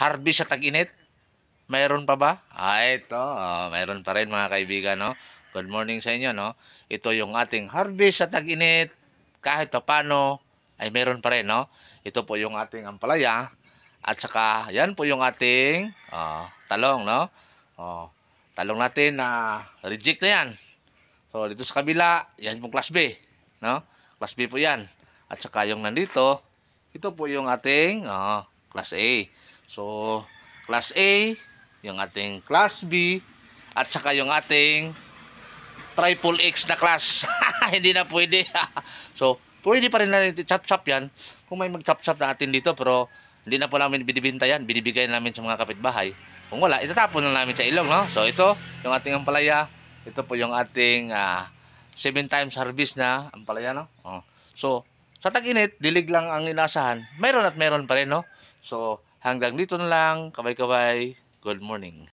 Harvey sa tag-init? Mayroon pa ba? Ah, ito. Oh, ah, mayroon pa rin mga kaibigan, no? Good morning sa inyo, no? Ito yung ating harvest sa tag-init. Kahit papano, ay meron pa rin, no? Ito po yung ating ampalaya. At saka, yan po yung ating oh, talong, no? Oh, talong natin na uh, reject na yan. So, dito sa kabila, yan yung class B, no? Class B po yan. At saka yung nandito, ito po yung ating oh, class A. So, class A, yung ating class B, at saka yung ating triple X na class. Hindi na pwede. so, pwede pa rin na chop-chop yan. Kung may mag-chop-chop na atin dito, pero hindi na po namin binibinta yan. Binibigay namin sa mga kapitbahay. Kung wala, itatapon na namin sa ilong. No? So, ito, yung ating ampalaya. Ito po yung ating 7 uh, ah, times harvest na ampalaya. No? Oh. So, sa tag-init, dilig lang ang inasahan. Meron at meron pa rin. No? So, Hanggang dito na lang. Kabay-kabay. Good morning.